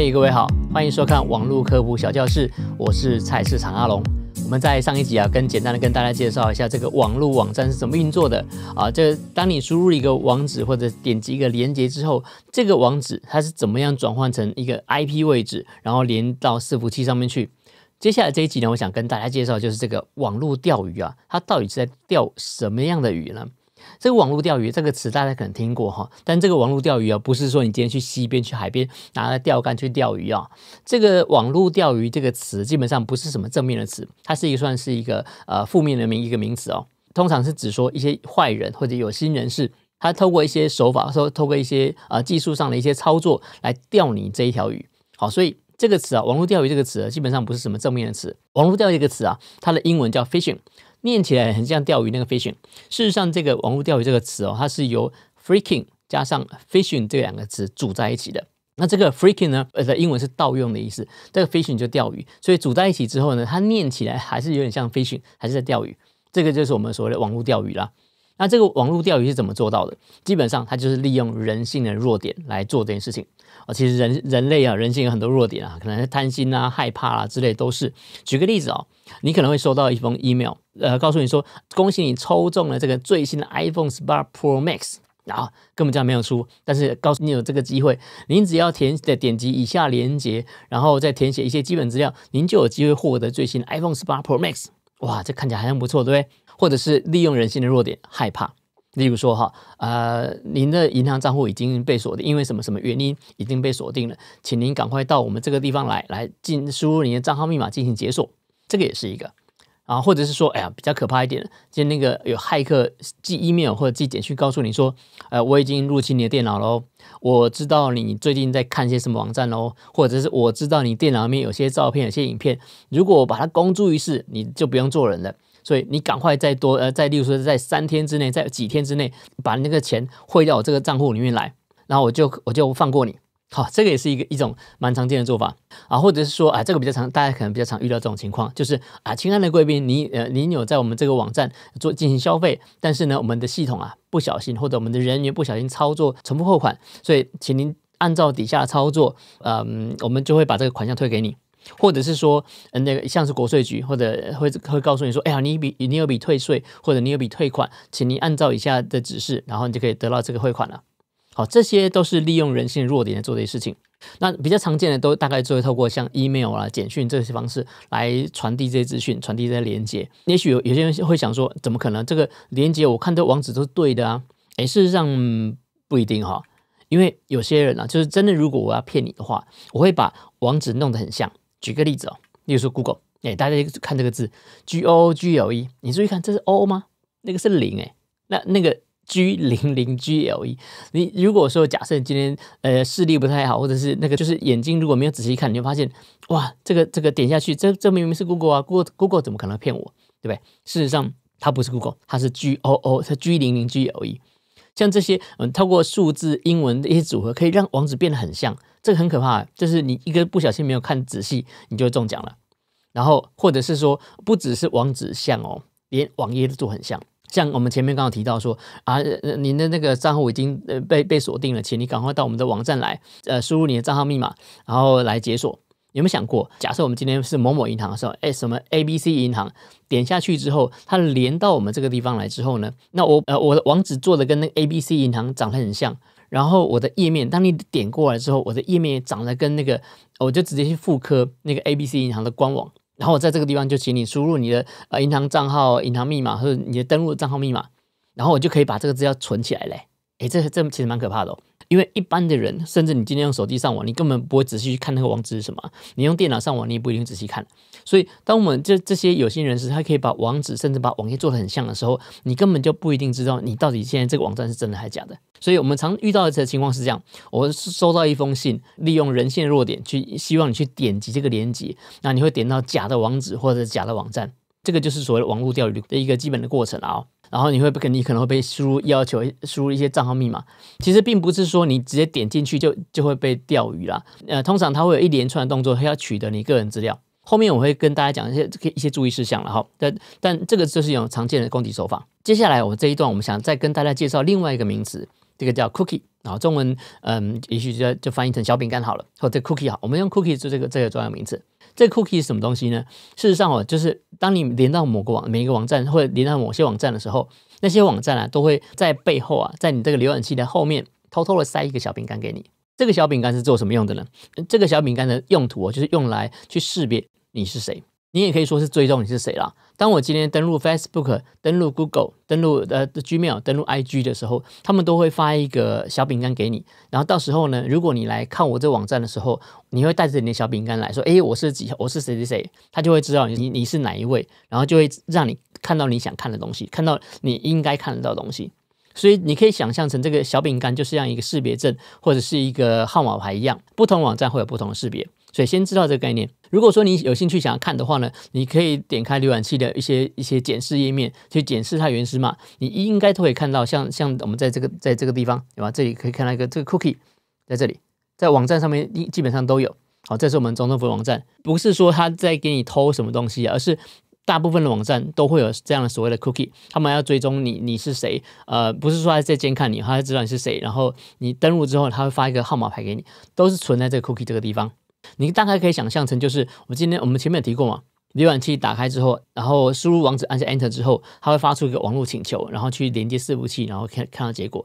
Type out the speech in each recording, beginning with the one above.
嘿，各位好，欢迎收看网络科普小教室，我是菜市场阿龙。我们在上一集啊，跟简单的跟大家介绍一下这个网络网站是怎么运作的啊。这当你输入一个网址或者点击一个连接之后，这个网址它是怎么样转换成一个 IP 位置，然后连到伺服器上面去。接下来这一集呢，我想跟大家介绍就是这个网络钓鱼啊，它到底是在钓什么样的鱼呢？这个网络钓鱼这个词，大家可能听过哈，但这个网络钓鱼啊，不是说你今天去溪边、去海边，拿着钓竿去钓鱼啊。这个网络钓鱼这个词，基本上不是什么正面的词，它是一个算是一个呃负面的名一个名词哦。通常是指说一些坏人或者有心人士，他透过一些手法，说透过一些呃技术上的一些操作来钓你这一条鱼。好，所以这个词啊，网络钓鱼这个词，基本上不是什么正面的词。网络钓鱼这个词啊，它的英文叫 fishing。念起来很像钓鱼那个 fishing，事实上这个网络钓鱼这个词哦，它是由 freaking 加上 fishing 这两个词组在一起的。那这个 freaking 呢，呃，英文是盗用的意思，这个 fishing 就钓鱼，所以组在一起之后呢，它念起来还是有点像 fishing，还是在钓鱼。这个就是我们所谓的网络钓鱼了。那这个网络钓鱼是怎么做到的？基本上，它就是利用人性的弱点来做这件事情啊。其实人人类啊，人性有很多弱点啊，可能是贪心啊、害怕啊之类都是。举个例子啊，你可能会收到一封 email，呃，告诉你说，恭喜你抽中了这个最新的 iPhone 1八 Pro Max 啊，根本就没有出，但是告诉你有这个机会，您只要填的点击以下链接，然后再填写一些基本资料，您就有机会获得最新 iPhone 1八 Pro Max。哇，这看起来还很不错，对不对？或者是利用人性的弱点害怕，例如说哈，呃，您的银行账户已经被锁定，因为什么什么原因已经被锁定了，请您赶快到我们这个地方来，来进输入您的账号密码进行解锁，这个也是一个啊，或者是说，哎呀，比较可怕一点，就那个有骇客寄 email 或者寄简讯告诉你说，呃，我已经入侵你的电脑喽，我知道你最近在看些什么网站喽，或者是我知道你电脑里面有些照片、有些影片，如果我把它公诸于世，你就不用做人了。所以你赶快再多呃，再例如说，在三天之内，在几天之内把那个钱汇到我这个账户里面来，然后我就我就放过你。好，这个也是一个一种蛮常见的做法啊，或者是说啊，这个比较常，大家可能比较常遇到这种情况，就是啊，亲爱的贵宾，你呃，你有在我们这个网站做进行消费，但是呢，我们的系统啊不小心或者我们的人员不小心操作重复扣款，所以请您按照底下操作，嗯，我们就会把这个款项退给你。或者是说，那个像是国税局，或者会会告诉你说，哎呀，你一笔，你有笔退税，或者你有笔退款，请你按照以下的指示，然后你就可以得到这个汇款了。好，这些都是利用人性弱点来做这些事情。那比较常见的都大概就会透过像 email 啊、简讯这些方式来传递这些资讯、传递这些链接。也许有有些人会想说，怎么可能这个链接？我看这网址都是对的啊！哎，事实上不一定哈，因为有些人啊，就是真的，如果我要骗你的话，我会把网址弄得很像。举个例子哦，例如说 Google，哎，大家看这个字 G O G L E，你注意看，这是 O O 吗？那个是零哎，那那个 G 零零 G L E，你如果说假设你今天呃视力不太好，或者是那个就是眼睛如果没有仔细看，你就发现哇，这个这个点下去，这这明明是 Google 啊，Google Google 怎么可能骗我，对不对？事实上它不是 Google，它是 G O O，它 G 零零 G L E。像这些，嗯，透过数字、英文的一些组合，可以让网址变得很像，这个很可怕。就是你一个不小心没有看仔细，你就中奖了。然后或者是说，不只是网址像哦，连网页都做很像。像我们前面刚刚提到说，啊，您的那个账户已经被被锁定了，请你赶快到我们的网站来，呃，输入你的账号密码，然后来解锁。有没有想过，假设我们今天是某某银行的时候，哎，什么 A B C 银行点下去之后，它连到我们这个地方来之后呢？那我呃，我的网址做的跟那 A B C 银行长得很像，然后我的页面，当你点过来之后，我的页面长得跟那个，我就直接去复刻那个 A B C 银行的官网，然后我在这个地方就请你输入你的呃银行账号、银行密码或者你的登录账号密码，然后我就可以把这个资料存起来嘞。哎，这这其实蛮可怕的哦。因为一般的人，甚至你今天用手机上网，你根本不会仔细去看那个网址是什么。你用电脑上网，你也不一定仔细看。所以，当我们这这些有心人士，他可以把网址甚至把网页做得很像的时候，你根本就不一定知道你到底现在这个网站是真的还是假的。所以我们常遇到的情况是这样：我收到一封信，利用人性的弱点去希望你去点击这个链接，那你会点到假的网址或者假的网站。这个就是所谓的网络钓鱼的一个基本的过程啊。然后你会不被你可能会被输入要求输入一些账号密码，其实并不是说你直接点进去就就会被钓鱼啦。呃，通常它会有一连串动作，它要取得你个人资料。后面我会跟大家讲一些一些注意事项，然后但但这个就是一种常见的攻击手法。接下来我这一段，我们想再跟大家介绍另外一个名词。这个叫 cookie，然后中文嗯，也许就就翻译成小饼干好了，或者 cookie 好，我们用 cookie 做这个这个专有名词。这 cookie 是什么东西呢？事实上哦，就是当你连到某个网、每一个网站，或者连到某些网站的时候，那些网站啊，都会在背后啊，在你这个浏览器的后面偷偷的塞一个小饼干给你。这个小饼干是做什么用的呢？这个小饼干的用途哦，就是用来去识别你是谁。你也可以说是追踪你是谁啦。当我今天登录 Facebook、登录 Google、登录呃 Gmail、登录 IG 的时候，他们都会发一个小饼干给你。然后到时候呢，如果你来看我这个网站的时候，你会带着你的小饼干来说：“哎，我是几，我是谁谁谁。”他就会知道你你是哪一位，然后就会让你看到你想看的东西，看到你应该看得到的东西。所以你可以想象成这个小饼干就是像一个识别证或者是一个号码牌一样，不同网站会有不同的识别。所以先知道这个概念。如果说你有兴趣想要看的话呢，你可以点开浏览器的一些一些检视页面去检视它原始码。你应该都可以看到，像像我们在这个在这个地方，对吧？这里可以看到一个这个 cookie 在这里，在网站上面基本上都有。好，这是我们总统府网站，不是说他在给你偷什么东西，而是大部分的网站都会有这样的所谓的 cookie。他们要追踪你你是谁，呃，不是说他在监看你，他知道你是谁。然后你登录之后，他会发一个号码牌给你，都是存在这个 cookie 这个地方。你大概可以想象成，就是我今天我们前面有提过嘛，浏览器打开之后，然后输入网址，按下 Enter 之后，它会发出一个网络请求，然后去连接伺服器，然后看看到结果。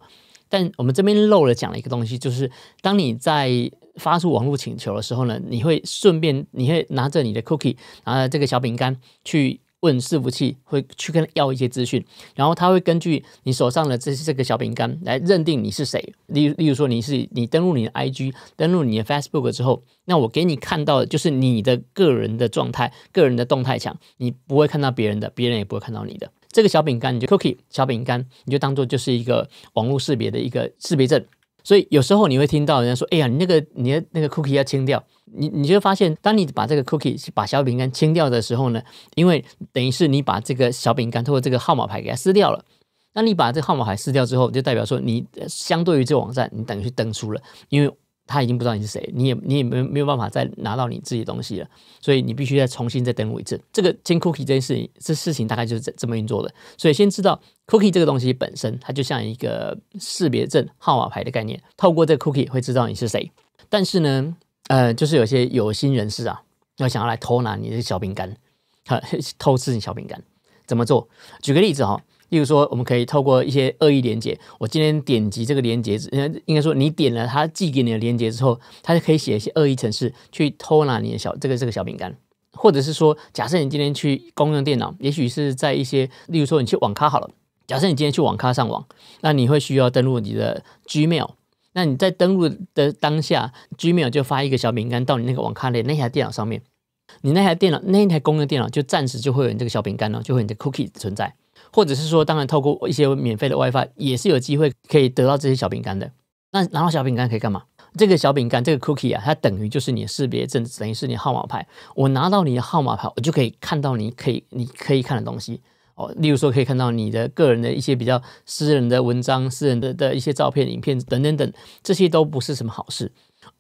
但我们这边漏了讲了一个东西，就是当你在发出网络请求的时候呢，你会顺便你会拿着你的 Cookie，拿这个小饼干去。问伺服器会去跟要一些资讯，然后它会根据你手上的这这个小饼干来认定你是谁。例例如说你是你登录你的 IG、登录你的 Facebook 之后，那我给你看到的就是你的个人的状态、个人的动态墙，你不会看到别人的，别人也不会看到你的。这个小饼干你就 cookie 小饼干，你就当做就是一个网络识别的一个识别证。所以有时候你会听到人家说：“哎呀，你那个你的那个 cookie 要清掉。”你你就发现，当你把这个 cookie 把小饼干清掉的时候呢，因为等于是你把这个小饼干通过这个号码牌给它撕掉了。那你把这个号码牌撕掉之后，就代表说你相对于这网站，你等于去登出了，因为。他已经不知道你是谁，你也你也没没有办法再拿到你自己东西了，所以你必须再重新再登录一次。这个进 cookie 这件事情，这事情大概就是这这么运作的。所以先知道 cookie 这个东西本身，它就像一个识别证、号码牌的概念，透过这 cookie 会知道你是谁。但是呢，呃，就是有些有心人士啊，要想要来偷拿你的小饼干，偷吃你小饼干，怎么做？举个例子哈。例如说，我们可以透过一些恶意链接，我今天点击这个链接，应该应该说，你点了他寄给你的链接之后，他就可以写一些恶意程式去偷拿你的小这个这个小饼干，或者是说，假设你今天去公用电脑，也许是在一些例如说你去网咖好了，假设你今天去网咖上网，那你会需要登录你的 Gmail，那你在登录的当下，Gmail 就发一个小饼干到你那个网咖的那台电脑上面，你那台电脑那台公用电脑就暂时就会有你这个小饼干呢，就会有你的 cookie 存在。或者是说，当然，透过一些免费的 WiFi，也是有机会可以得到这些小饼干的。那拿到小饼干可以干嘛？这个小饼干，这个 cookie 啊，它等于就是你的识别证，等于是你号码牌。我拿到你的号码牌，我就可以看到你可以、你可以看的东西哦。例如说，可以看到你的个人的一些比较私人的文章、私人的的一些照片、影片等等等，这些都不是什么好事。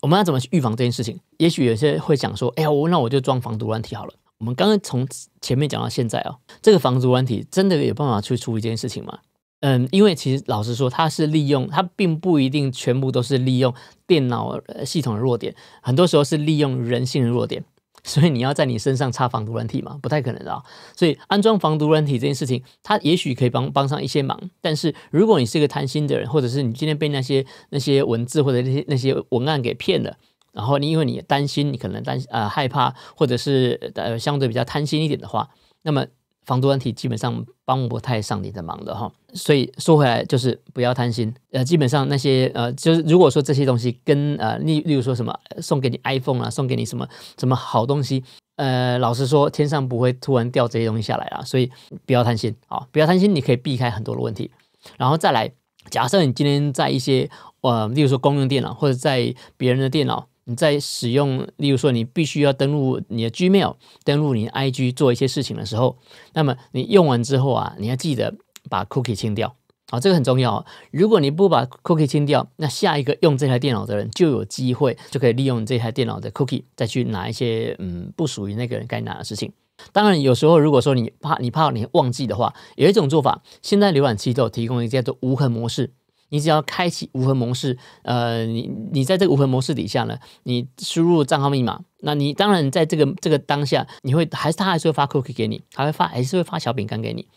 我们要怎么去预防这件事情？也许有些会讲说，哎呀，我那我就装防毒软体好了。我们刚刚从前面讲到现在哦，这个防毒软体真的有办法去处理这件事情吗？嗯，因为其实老实说，它是利用，它并不一定全部都是利用电脑系统的弱点，很多时候是利用人性的弱点。所以你要在你身上插防毒软体嘛，不太可能的啊。所以安装防毒软体这件事情，它也许可以帮帮上一些忙，但是如果你是一个贪心的人，或者是你今天被那些那些文字或者那些那些文案给骗了，然后你因为你担心，你可能担呃害怕，或者是呃相对比较贪心一点的话，那么防毒问题基本上帮不太上你的忙的哈。所以说回来就是不要贪心，呃，基本上那些呃就是如果说这些东西跟呃例例如说什么送给你 iPhone 啊，送给你什么什么好东西，呃，老实说天上不会突然掉这些东西下来啊，所以不要贪心啊，不要贪心，你可以避开很多的问题。然后再来，假设你今天在一些呃例如说公用电脑或者在别人的电脑。你在使用，例如说你必须要登录你的 Gmail，登录你 IG 做一些事情的时候，那么你用完之后啊，你要记得把 Cookie 清掉，好，这个很重要哦。如果你不把 Cookie 清掉，那下一个用这台电脑的人就有机会，就可以利用这台电脑的 Cookie 再去拿一些嗯不属于那个人该拿的事情。当然，有时候如果说你怕你怕你忘记的话，有一种做法，现在浏览器都有提供一个叫做无痕模式。你只要开启无痕模式，呃，你你在这个无痕模式底下呢，你输入账号密码，那你当然在这个这个当下，你会还是他还是会发 cookie 给你，还会发还是会发小饼干给你，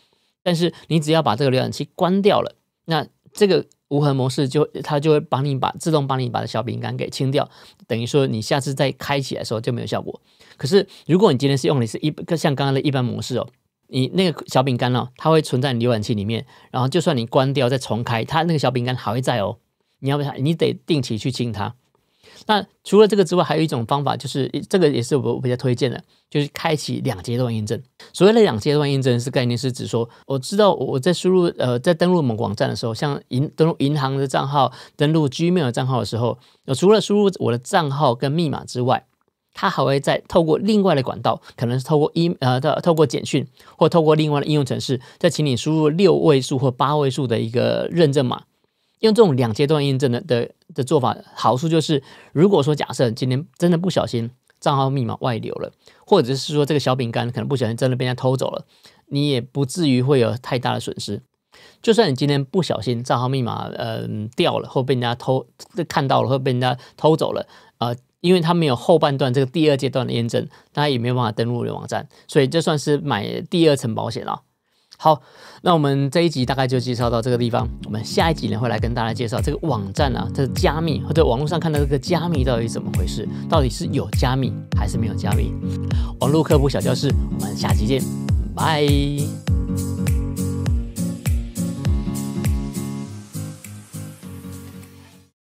但是你只要把这个浏览器关掉了，那这个无痕模式就它就会帮你把自动帮你把小饼干给清掉，等于说你下次再开起来的时候就没有效果。可是如果你今天是用的是一像刚刚的一般模式哦。你那个小饼干呢？它会存在你浏览器里面，然后就算你关掉再重开，它那个小饼干还会在哦。你要不要？你得定期去清它。那除了这个之外，还有一种方法，就是这个也是我比较推荐的，就是开启两阶段验证。所谓的两阶段验证，是概念是指说，我知道我在输入呃，在登录某网站的时候，像银登录银行的账号、登录 Gmail 账号的时候，除了输入我的账号跟密码之外。它还会再透过另外的管道，可能是透过一呃的透过简讯，或透过另外的应用程式，再请你输入六位数或八位数的一个认证码。用这种两阶段验证的的的做法，好处就是，如果说假设今天真的不小心账号密码外流了，或者是说这个小饼干可能不小心真的被人家偷走了，你也不至于会有太大的损失。就算你今天不小心账号密码嗯掉了，或被人家偷看到了，或被人家偷走了，呃。因为它没有后半段这个第二阶段的验证，大家也没有办法登录的网站，所以这算是买第二层保险了。好，那我们这一集大概就介绍到这个地方，我们下一集呢会来跟大家介绍这个网站啊，它的加密或者网络上看到这个加密到底怎么回事，到底是有加密还是没有加密？网络科普小教室，我们下期见，拜。